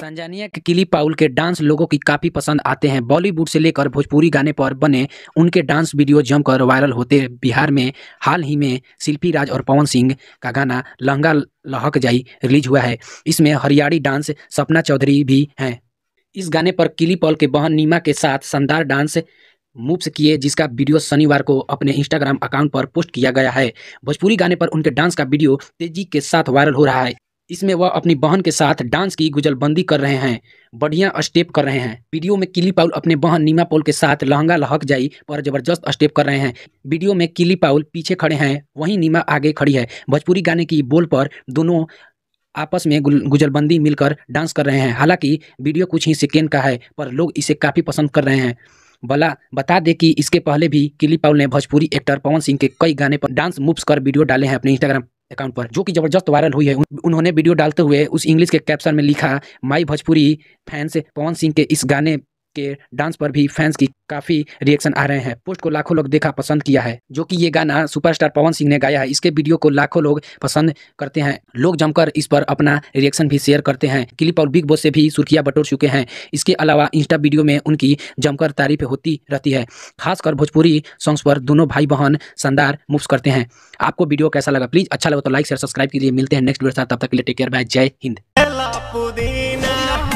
Tanzania के किली पाउल के डांस लोगों की काफ़ी पसंद आते हैं बॉलीवुड से लेकर भोजपुरी गाने पर बने उनके डांस वीडियो जमकर वायरल होते बिहार में हाल ही में शिल्पी राज और पवन सिंह का गाना लहंगा लहक जाई रिलीज हुआ है इसमें हरियाणी डांस सपना चौधरी भी हैं इस गाने पर किली पॉल के बहन नीमा के साथ शानदार डांस मूव्स किए जिसका वीडियो शनिवार को अपने इंस्टाग्राम अकाउंट पर पोस्ट किया गया है भोजपुरी गाने पर उनके डांस का वीडियो तेजी के साथ वायरल हो रहा है इसमें वह अपनी बहन के साथ डांस की गुजलबंदी कर रहे हैं बढ़िया स्टेप कर रहे हैं वीडियो में किली पाउल अपने बहन नीमा पॉल के साथ लहंगा लहक जाई पर जबरदस्त स्टेप कर रहे हैं वीडियो में किली पाउल पीछे खड़े हैं वहीं नीमा आगे खड़ी है भोजपुरी गाने की बोल पर दोनों आपस में गुजलबंदी मिलकर डांस कर रहे हैं हालांकि वीडियो कुछ ही सेकेंड का है पर लोग इसे काफ़ी पसंद कर रहे हैं बला बता दें कि इसके पहले भी किली पाउल ने भोजपुरी एक्टर पवन सिंह के कई गाने पर डांस मूव्स कर वीडियो डाले हैं अपने इंस्टाग्राम अकाउंट पर जो कि जबरदस्त वायरल हुई है उन्होंने वीडियो डालते हुए उस इंग्लिश के कैप्शन में लिखा माई भोजपुरी फैंस पवन सिंह के इस गाने के डांस पर भी फैंस की काफी रिएक्शन आ रहे हैं पोस्ट को लाखों लोग देखा पसंद किया है जो कि ये गाना सुपरस्टार पवन सिंह ने गाया है इसके वीडियो को लाखों लोग पसंद करते हैं लोग जमकर इस पर अपना रिएक्शन भी शेयर करते हैं क्लिप और बिग बॉस से भी सुर्खियां बटोर चुके हैं इसके अलावा इंस्टा वीडियो में उनकी जमकर तारीफ होती रहती है खासकर भोजपुरी सॉन्ग्स पर दोनों भाई बहन शानदार मूव्स करते हैं आपको वीडियो कैसा लगा प्लीज अच्छा लगा तो लाइक शेयर सब्सक्राइब के लिए मिलते हैं नेक्स्ट वीडियो तब तक के लिए टेक केयर बाय जय हिंद